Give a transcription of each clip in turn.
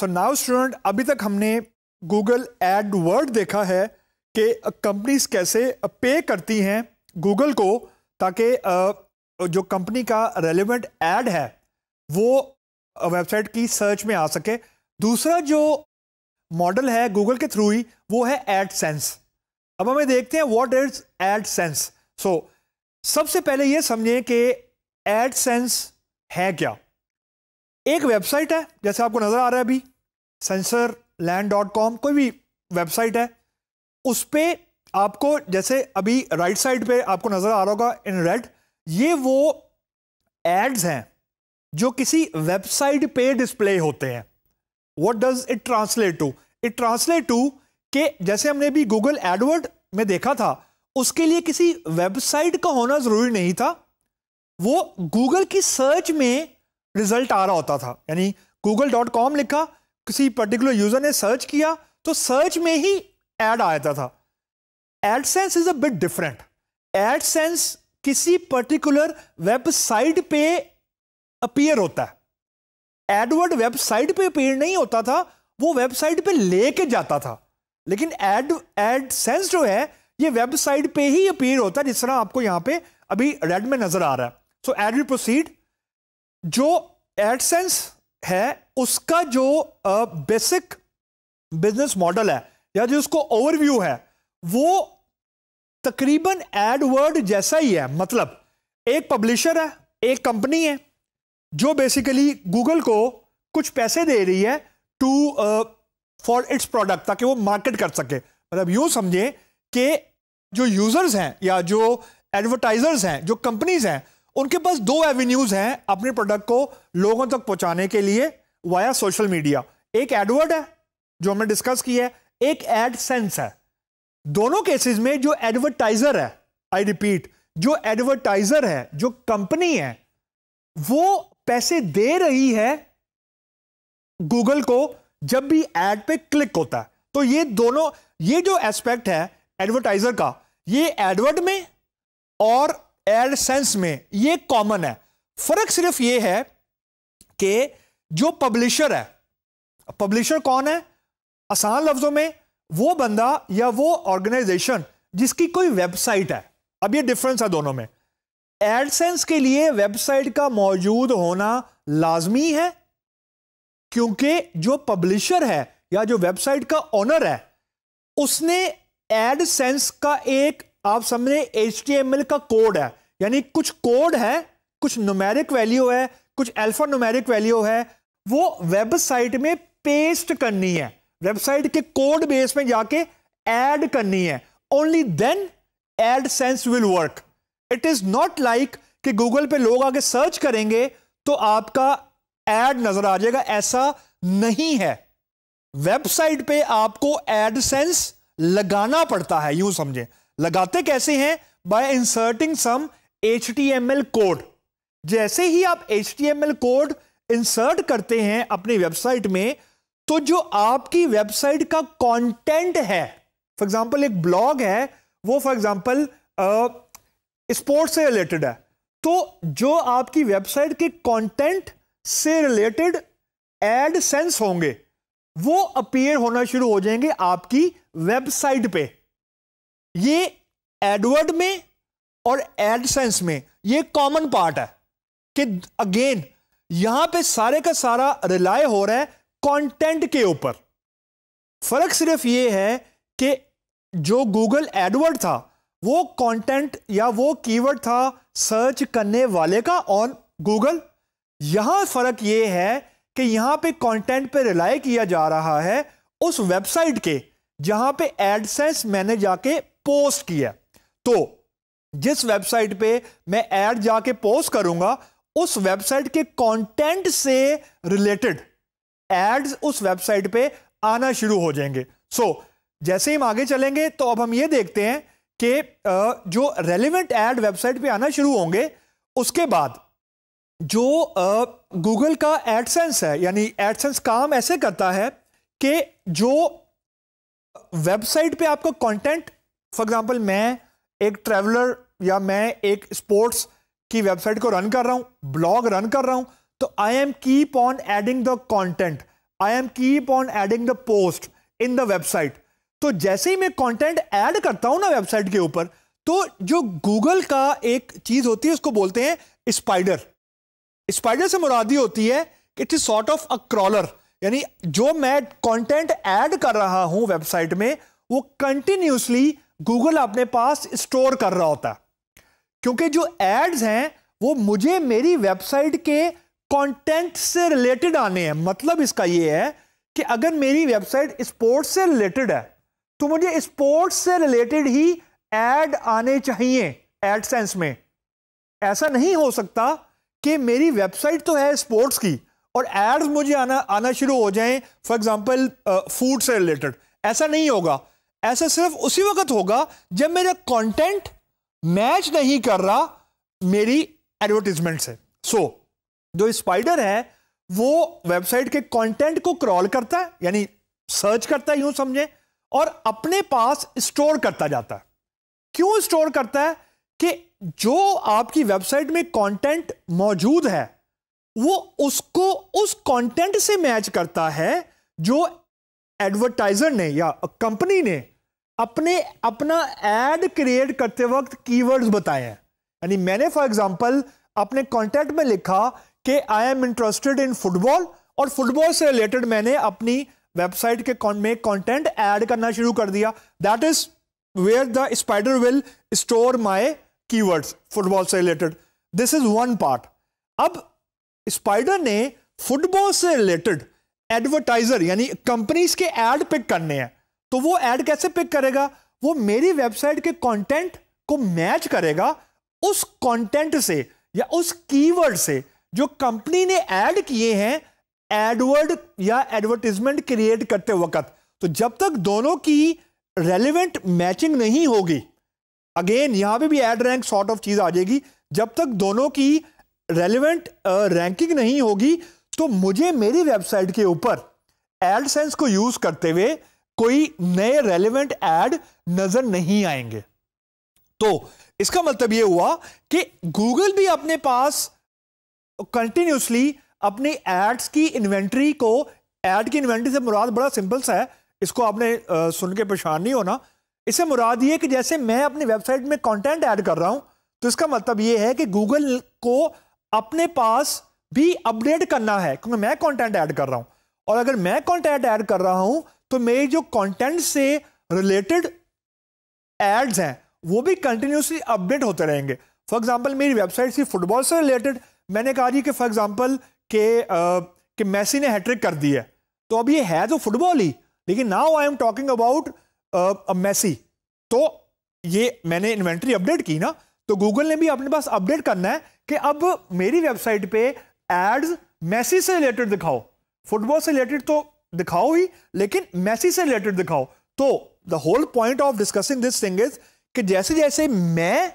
so now student अभी तक हमने गूगल एड वर्ड देखा है कि कंपनीज कैसे पे करती हैं गूगल को ताकि जो कंपनी का रेलिवेंट एड है वो वेबसाइट की सर्च में आ सके दूसरा जो मॉडल है गूगल के थ्रू ही वो है एड सेंस अब हमें देखते हैं what is AdSense so सबसे पहले ये समझें कि एड सेंस है क्या एक वेबसाइट है जैसे आपको नज़र आ रहा है अभी सेंसर लैंड डॉट कॉम कोई भी वेबसाइट है उस पर आपको जैसे अभी राइट साइड पे आपको नज़र आ रहा होगा इन रेड ये वो एड्स हैं जो किसी वेबसाइट पे डिस्प्ले होते हैं what does it translate to it translate to के जैसे हमने भी गूगल एडवर्ड में देखा था उसके लिए किसी वेबसाइट का होना ज़रूरी नहीं था वो गूगल की सर्च में रिजल्ट आ रहा होता था यानी गूगल डॉट कॉम लिखा किसी पर्टिकुलर यूजर ने सर्च किया तो सर्च में ही एड जाता था AdSense is a bit different AdSense किसी पर्टिकुलर वेबसाइट पे अपीयर होता है एडवर्ड वेबसाइट पे अपीयर नहीं होता था वो वेबसाइट पे लेके जाता था लेकिन एड एडसेंस जो है ये वेबसाइट पे ही अपीयर होता है जिस तरह आपको यहां पे अभी रेड में नजर आ रहा है सो एड वी प्रोसीड जो एडसेंस है उसका जो बेसिक बिजनेस मॉडल है या जो उसको ओवरव्यू है वो तकरीबन एडवर्ड जैसा ही है मतलब एक पब्लिशर है एक कंपनी है जो बेसिकली गूगल को कुछ पैसे दे रही है टू फॉर इट्स प्रोडक्ट ताकि वो मार्केट कर सके मतलब यूं समझें कि जो यूज़र्स हैं या जो एडवर्टाइजर्स हैं जो कंपनीज हैं उनके पास दो एवेन्यूज हैं अपने प्रोडक्ट को लोगों तक पहुंचाने के लिए वाया सोशल मीडिया एक एडवर्ड है जो हमने डिस्कस किया है एक एड सेंस है दोनों केसेस में जो एडवर्टाइजर है आई रिपीट जो एडवर्टाइजर है जो कंपनी है वो पैसे दे रही है गूगल को जब भी एड पे क्लिक होता है तो ये दोनों ये जो एस्पेक्ट है एडवर्टाइजर का ये एडवर्ड में और एड सेंस में ये कॉमन है फर्क सिर्फ ये है कि जो पब्लिशर है पब्लिशर कौन है आसान लफ्जों में वो बंदा या वो ऑर्गेनाइजेशन जिसकी कोई वेबसाइट है अब ये डिफरेंस है दोनों में एडसेंस के लिए वेबसाइट का मौजूद होना लाजमी है क्योंकि जो पब्लिशर है या जो वेबसाइट का ऑनर है उसने एडसेंस का एक आप समझे एच का कोड है यानी कुछ कोड है कुछ नोमेरिक वैल्यू है कुछ अल्फा नुमेरिक वैल्यू है वो वेबसाइट में पेस्ट करनी है वेबसाइट के कोड बेस में जाके ऐड करनी है only then AdSense will work it is not like कि गूगल पे लोग आके सर्च करेंगे तो आपका एड नजर आ जाएगा ऐसा नहीं है वेबसाइट पे आपको एड सेंस लगाना पड़ता है यूं समझे लगाते कैसे हैं by inserting some H code जैसे ही आप एच कोड इंसर्ट करते हैं अपनी वेबसाइट में तो जो आपकी वेबसाइट का कंटेंट है फॉर एग्जांपल एक ब्लॉग है वो फॉर एग्जांपल स्पोर्ट्स से रिलेटेड है तो जो आपकी वेबसाइट के कंटेंट से रिलेटेड एड सेंस होंगे वो अपीयर होना शुरू हो जाएंगे आपकी वेबसाइट पे ये एडवर्ड में और एडसेंस में ये कॉमन पार्ट है कि अगेन यहां पे सारे का सारा रिलाय हो रहा है कंटेंट के ऊपर फर्क सिर्फ ये है कि जो गूगल एडवर्ड था वो कंटेंट या वो कीवर्ड था सर्च करने वाले का ऑन गूगल यहां फर्क ये है कि यहां पे कंटेंट पे रिलाय किया जा रहा है उस वेबसाइट के जहां पे एडसेंस मैंने जाके पोस्ट किया तो जिस वेबसाइट पे मैं ऐड जाके पोस्ट करूंगा उस वेबसाइट के कंटेंट से रिलेटेड एड्स उस वेबसाइट पे आना शुरू हो जाएंगे सो so, जैसे ही हम आगे चलेंगे तो अब हम ये देखते हैं कि जो रेलिवेंट एड वेबसाइट पे आना शुरू होंगे उसके बाद जो गूगल का एडसेंस है यानी एडसेंस काम ऐसे करता है कि जो वेबसाइट पे आपका कंटेंट फॉर एग्जांपल मैं एक ट्रैवलर या मैं एक स्पोर्ट्स की वेबसाइट को रन कर रहा हूं ब्लॉग रन कर रहा हूं तो I am keep on adding the content I am keep on adding the post in the website तो जैसे ही मैं कंटेंट ऐड करता हूं ना वेबसाइट के ऊपर तो जो गूगल का एक चीज होती है उसको बोलते हैं स्पाइडर स्पाइडर से मुरादी होती है it is sort of a crawler यानी जो मैं कंटेंट ऐड कर रहा हूं वेबसाइट में वो कंटिन्यूसली गूगल अपने पास स्टोर कर रहा होता है क्योंकि जो एड्स हैं वो मुझे मेरी वेबसाइट के कंटेंट से रिलेटेड आने हैं मतलब इसका ये है कि अगर मेरी वेबसाइट स्पोर्ट्स से रिलेटेड है तो मुझे स्पोर्ट्स से रिलेटेड ही एड आने चाहिए एड सेंस में ऐसा नहीं हो सकता कि मेरी वेबसाइट तो है स्पोर्ट्स की और एड्स मुझे आना आना शुरू हो जाएं फॉर एग्जांपल फूड से रिलेटेड ऐसा नहीं होगा ऐसा सिर्फ उसी वक्त होगा जब मेरा कंटेंट मैच नहीं कर रहा मेरी एडवर्टीजमेंट से सो so, जो स्पाइडर है वो वेबसाइट के कंटेंट को क्रॉल करता है यानी सर्च करता है यूं समझे और अपने पास स्टोर करता जाता है क्यों स्टोर करता है कि जो आपकी वेबसाइट में कंटेंट मौजूद है वो उसको उस कंटेंट से मैच करता है जो एडवर्टाइजर ने या कंपनी ने अपने अपना एड क्रिएट करते वक्त कीवर्ड्स बताए हैं यानी मैंने फॉर एग्जांपल अपने कॉन्टैक्ट में लिखा कि I am interested in football और फुटबॉल से रिलेटेड मैंने अपनी वेबसाइट के में कंटेंट ऐड करना शुरू कर दिया that is where the spider will store my keywords football से related this is one part अब स्पाइडर ने फुटबॉल से रिलेटेड एडवर्टाइजर यानी कंपनीज के एड पिक करने हैं तो वो एड कैसे पिक करेगा वो मेरी वेबसाइट के कंटेंट को मैच करेगा उस कंटेंट से या उस कीवर्ड से जो कंपनी ने ऐड किए हैं एडवर्ड या एडवर्टीजमेंट क्रिएट करते वक्त तो जब तक दोनों की रेलिवेंट मैचिंग नहीं होगी अगेन यहां पे भी एड रैंक सॉर्ट ऑफ चीज आ जाएगी जब तक दोनों की रेलिवेंट रैंकिंग नहीं होगी तो मुझे मेरी वेबसाइट के ऊपर एडसेंस को यूज करते हुए कोई नए रेलिवेंट एड नजर नहीं आएंगे तो इसका मतलब यह हुआ कि गूगल भी अपने पास कंटिन्यूसली अपनी एड्स की इन्वेंट्री को एड की इन्वेंट्री से मुराद बड़ा सिंपल सा है इसको आपने सुन के परेशान नहीं होना इससे मुराद ये कि जैसे मैं अपनी वेबसाइट में कंटेंट ऐड कर रहा हूं तो इसका मतलब ये है कि गूगल को अपने पास भी अपडेट करना है क्योंकि मैं कंटेंट ऐड कर रहा हूं और अगर मैं कंटेंट ऐड कर रहा हूं तो मेरी जो कंटेंट से रिलेटेड एड्स हैं वो भी कंटिन्यूसली अपडेट होते रहेंगे फॉर एग्जांपल मेरी वेबसाइट थी फुटबॉल से रिलेटेड मैंने कहा जी कि फॉर एग्जांपल के कि मैसी ने हैट्रिक कर दी है तो अब ये है तो फुटबॉल ही लेकिन now I am talking about Messi तो ये मैंने इन्वेंट्री अपडेट की ना तो गूगल ने भी अपने पास अपडेट करना है कि अब मेरी वेबसाइट पे एड्स मैसी से रिलेटेड दिखाओ फुटबॉल से रिलेटेड तो दिखाओ ही लेकिन मैसी से रिलेटेड दिखाओ तो the whole point of discussing this thing is कि जैसे जैसे मैं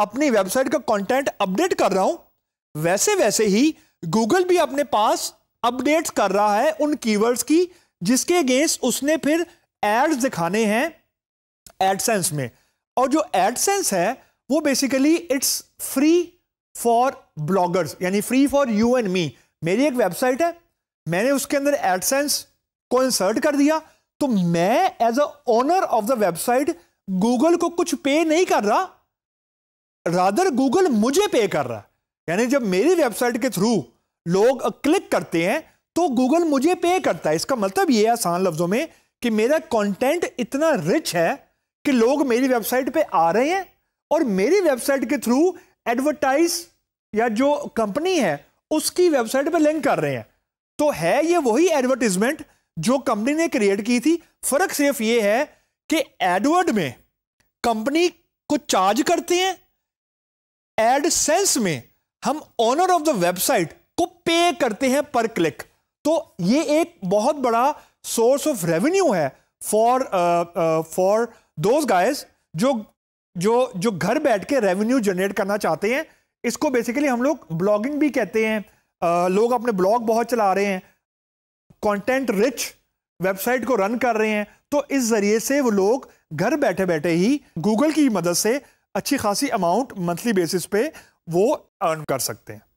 अपनी वेबसाइट का कंटेंट अपडेट कर रहा हूं वैसे वैसे ही गूगल भी अपने पास अपडेट्स कर रहा है उन कीवर्ड्स की जिसके अगेंस्ट उसने फिर एड्स दिखाने हैं एडसेंस में और जो एडसेंस है वो basically it's free for bloggers यानी free for you and me मेरी एक वेबसाइट है मैंने उसके अंदर एडसेंस को इंसर्ट कर दिया तो मैं as a owner of the website Google को कुछ पे नहीं कर रहा रादर गूगल मुझे पे कर रहा यानी जब मेरी वेबसाइट के थ्रू लोग क्लिक करते हैं तो गूगल मुझे पे करता है इसका मतलब यह आसान लफ्जों में कि मेरा कंटेंट इतना रिच है कि लोग मेरी वेबसाइट पे आ रहे हैं और मेरी वेबसाइट के थ्रू एडवर्टाइज या जो कंपनी है उसकी वेबसाइट पे लिंक कर रहे हैं तो है ये वही एडवर्टीजमेंट जो कंपनी ने क्रिएट की थी फर्क सिर्फ ये है कि एडवर्ड में कंपनी को चार्ज करते हैं सेंस में हम ओनर ऑफ द वेबसाइट को पे करते हैं पर क्लिक तो ये एक बहुत बड़ा सोर्स ऑफ रेवेन्यू है फॉर फॉर दोज गाइस जो जो जो घर बैठ के रेवेन्यू जनरेट करना चाहते हैं इसको बेसिकली हम लोग ब्लॉगिंग भी कहते हैं लोग अपने ब्लॉग बहुत चला रहे हैं कंटेंट रिच वेबसाइट को रन कर रहे हैं तो इस ज़रिए से वो लोग घर बैठे बैठे ही गूगल की मदद से अच्छी खासी अमाउंट मंथली बेसिस पे वो अर्न कर सकते हैं